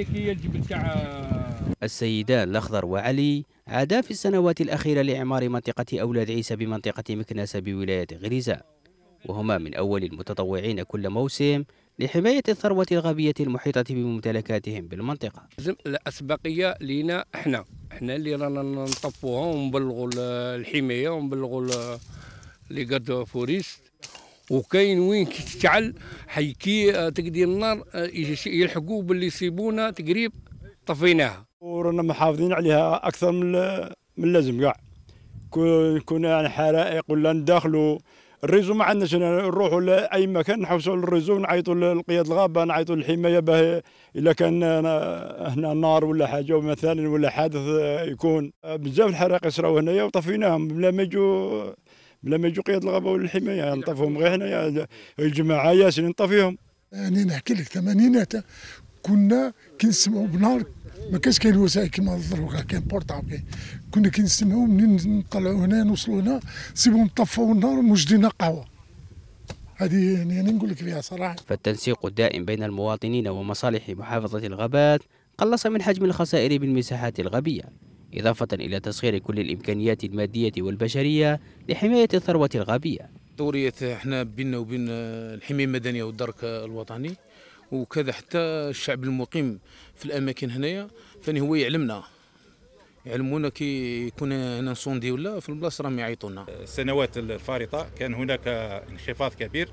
هذيك هي الجبل تاع السيدان الأخضر وعلي عادا في السنوات الأخيرة لإعمار منطقة أولاد عيسى بمنطقة مكناس بولاية غريزة وهما من أول المتطوعين كل موسم لحماية الثروة الغابية المحيطة بممتلكاتهم بالمنطقة الأسبقية لنا احنا احنا اللي رانا نطفوها ونبلغوا الحماية ونبلغوا لي فوريست وكاين وين كي تتعل حيكي آه، تقدي النار آه، يلحقوا باللي يسيبونا تقريب طفيناها ورانا محافظين عليها اكثر من من اللازم كاع كنا يعني حرائق ولا ندخلوا الريزو ما عندناش نروحوا لاي مكان نحوسوا للريزو الريزو نعيطوا لقياد الغابه نعيطوا للحمايه باه الا كان هنا نار ولا حاجه مثلا ولا حادث آه، يكون بزاف الحرائق صراو هنايا وطفيناهم بلا ما يجوا بلا ما يجوا قياد الغابه ولا الحمايه نطفهم غير هنايا الجماعه ياسين نطفيهم يعني نحكي لك الثمانينات كنا كنسمعوا بنهار ما كانش كاين الوسائل كيما الظروف كاين بورطابل كنا كنسمعوا منين نطلعوا هنا نوصلوا هنا سيبهم طفوا النار وموجدين قهوه هذه يعني نقول لك فيها صراحه فالتنسيق الدائم بين المواطنين ومصالح محافظه الغابات قلص من حجم الخسائر بالمساحات الغبيه إضافة إلى تسخير كل الإمكانيات المادية والبشرية لحماية الثروة الغابية دوريات احنا بيننا وبين الحماية المدنية والدرك الوطني وكذا حتى الشعب المقيم في الأماكن هنايا فان هو يعلمنا يعلمونا كي يكون هنا سوندي ولا في البلاصه راهم يعيطونا السنوات الفارطه كان هناك انخفاض كبير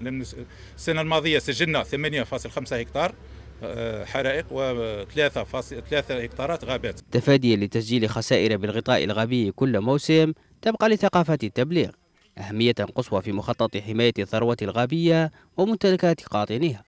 السنه الماضيه سجلنا 8.5 هكتار حرائق و3 3 هكتارات غابات تفاديا لتسجيل خسائر بالغطاء الغابي كل موسم تبقى لثقافة التبليغ أهمية قصوى في مخطط حماية الثروة الغابية وممتلكات قاطنيها